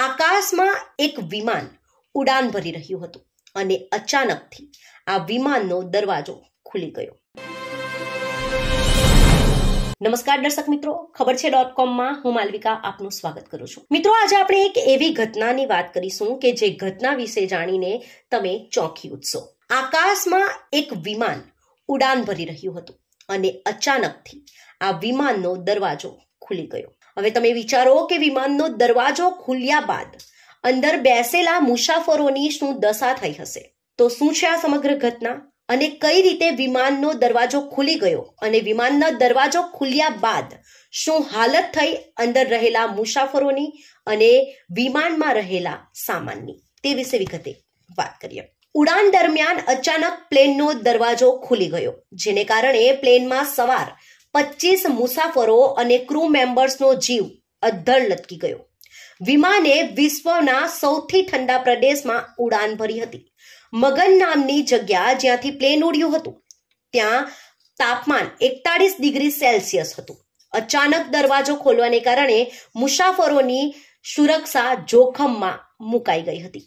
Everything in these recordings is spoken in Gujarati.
આકાશમાં એક વિમાન ઉડાન ભરી રહ્યું હતું અને અચાનકથી આ વિમાનનો દરવાજો ખુલી ગયો નમસ્કાર દર્શક મિત્રો ખબર છે ડોટ કોમમાં હું માલવિકા આપનું સ્વાગત કરું છું મિત્રો આજે આપણે એક એવી ઘટનાની વાત કરીશું કે જે ઘટના વિશે જાણીને તમે ચોંકી ઉઠશો આકાશમાં એક વિમાન ઉડાન ભરી રહ્યું હતું અને અચાનકથી આ વિમાનનો દરવાજો ખુલી ગયો હવે તમે વિચારો કે વિમાનનો દરવાજો ખુલ્યા બાદ અંદર બેસેલા મુસાફરોની શું દશા થઈ હશે તો શું છે આ સમગ્ર ઘટના અને કઈ રીતે વિમાનનો દરવાજો ખુલી ગયો અને વિમાનનો દરવાજો ખુલ્યા બાદ શું હાલત થઈ અંદર રહેલા મુસાફરોની અને વિમાનમાં રહેલા સામાનની તે વિશે વિગતે વાત કરીએ ઉડાન દરમિયાન અચાનક પ્લેનનો દરવાજો ખુલી ગયો જેને કારણે પ્લેનમાં સવાર પચીસ મુસાફરો અને ક્રૂ મેમ્બર્સનો જીવ અધ્ધર લટકી ગયો વિમાને વિશ્વના સૌથી ઠંડા પ્રદેશમાં ઉડાન ભરી હતી મગન નામની જગ્યા જ્યાંથી પ્લેન ઉડ્યું હતું ત્યાં તાપમાન એકતાળીસ ડિગ્રી સેલ્સિયસ હતું અચાનક દરવાજો ખોલવાને કારણે મુસાફરોની સુરક્ષા જોખમમાં મુકાઈ ગઈ હતી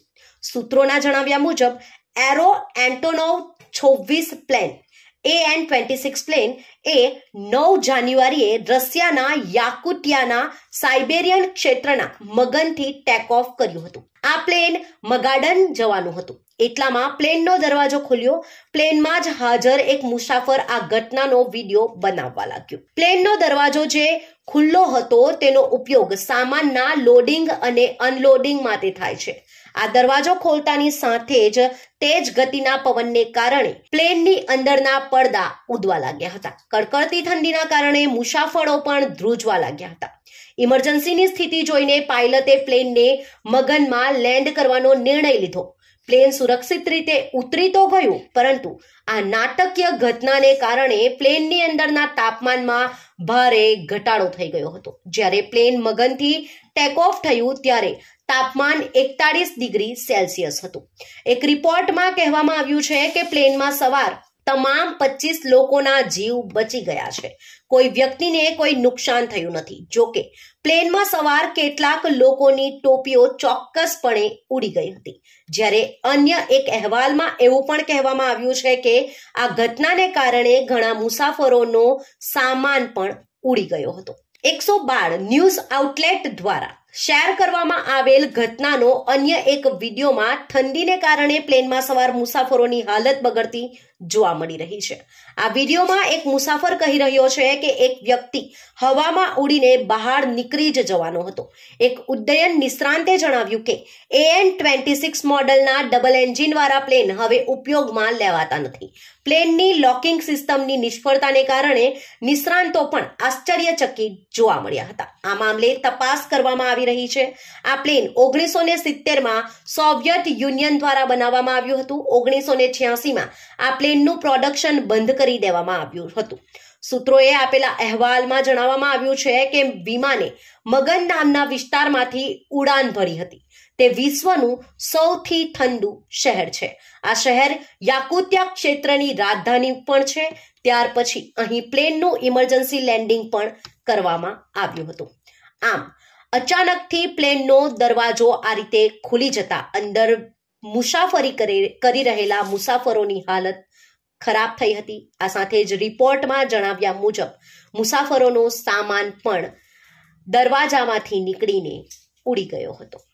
સૂત્રોના જણાવ્યા મુજબ એરો એન્ટોનોવ છવ્વીસ પ્લેન એ એએન ટ્વેન્ટી સિક્સ પ્લેન એ નવ જાન્યુઆરીએ રશિયાના યાકુટિયાના સાઇબેરિયન ક્ષેત્રના મગનથી ટેક ઓફ કર્યું હતું આ પ્લેન મગાડન જવાનું હતું એટલામાં પ્લેનનો દરવાજો ખુલ્યો પ્લેનમાં જ હાજર એક મુસાફર આ ઘટનાનો વિડીયો બનાવવા લાગ્યો પ્લેનનો દરવાજો જે ખુલ્લો હતો તેનો ઉપયોગ સામાનના લોડિંગ અને અનલોડિંગ માટે થાય છે આ દરવાજો ખોલતાની સાથે જ તેજ ગતિના પવનને કારણે પ્લેનની અંદરના પડદા ઉદવા લાગ્યા હતા કડકડતી ઠંડીના કારણે મુસાફરો પણ ધ્રુજવા લાગ્યા હતા ઇમરજન્સીની સ્થિતિ જોઈને પાયલટે પ્લેનને મગનમાં લેન્ડ કરવાનો નિર્ણય લીધો પ્લેન સુરક્ષિત રીતે ઉતરી તો ગયું પરંતુ આ નાટકીય ઘટનાને કારણે પ્લેનની અંદરના તાપમાનમાં ભારે ઘટાડો થઈ ગયો હતો જ્યારે પ્લેન મગનથી ટેક ઓફ થયું ત્યારે તાપમાન એકતાળીસ ડિગ્રી સેલ્સિયસ હતું એક રિપોર્ટમાં કહેવામાં આવ્યું છે કે પ્લેનમાં સવાર તમામ પચીસ લોકોના જીવ બચી ગયા છે કોઈ વ્યક્તિને કોઈ નુકસાન થયું નથી જોકે પ્લેનમાં સવાર કેટલાક લોકોની ટોપીઓ ચોક્કસપણે ઉડી ગઈ હતી જ્યારે અન્ય એક અહેવાલમાં એવું પણ કહેવામાં આવ્યું છે કે આ ઘટનાને કારણે ઘણા મુસાફરોનો સામાન પણ ઉડી ગયો હતો એકસો બાર ન્યૂઝ આઉટલેટ દ્વારા શેર કરવામાં આવેલ ઘટનાનો અન્ય એક વિડીયોમાં ઠંડીને કારણે પ્લેનમાં સવાર મુસાફરોની હાલત બગડતી જોવા મળી રહી છે આ વિડીયોમાં એક મુસાફર કહી રહ્યો છે કે એક વ્યક્તિ હવામાં ઉડીને બહાર નીકળી જ જવાનો હતો એક ઉડ્ડયન નિષ્ણાંતે જણાવ્યું કે એએન ટ્વેન્ટી સિક્સ મોડલના ડબલ એન્જિનવાળા પ્લેન હવે ઉપયોગમાં લેવાતા નથી પ્લેનની લોકિંગ સિસ્ટમની નિષ્ફળતાને કારણે નિષ્ણાંતો પણ આશ્ચર્યચકિત જોવા મળ્યા હતા આ મામલે તપાસ કરવામાં આવી રહી છે આ પ્લેન ઓગણીસો ને સિત્તેરમાં સોવિયત યુનિયન દ્વારા બનાવવામાં આવ્યું હતું ઓગણીસો ને છ્યાસીમાં આ પ્લેનનું પ્રોડક્શન બંધ કરી દેવામાં આવ્યું હતું સૂત્રોએ આપેલા અહેવાલમાં જણાવવામાં આવ્યું છે કે વિમાને મગન નામના વિસ્તારમાંથી ઉડાન ભરી હતી તે વિશ્વનું સૌથી ઠંડુ શહેર છે આ શહેર યાકુત્યા ક્ષેત્રની રાજધાની પણ છે ત્યાર પછી અહીં પ્લેનનું ઇમરજન્સી લેન્ડિંગ પણ કરવામાં આવ્યું હતું આમ અચાનકથી પ્લેનનો દરવાજો આ રીતે ખુલી જતા અંદર મુસાફરી કરી રહેલા મુસાફરોની હાલત ખરાબ થઈ હતી આ સાથે જ રિપોર્ટમાં જણાવ્યા મુજબ મુસાફરોનો સામાન પણ દરવાજામાંથી નીકળીને ઉડી ગયો હતો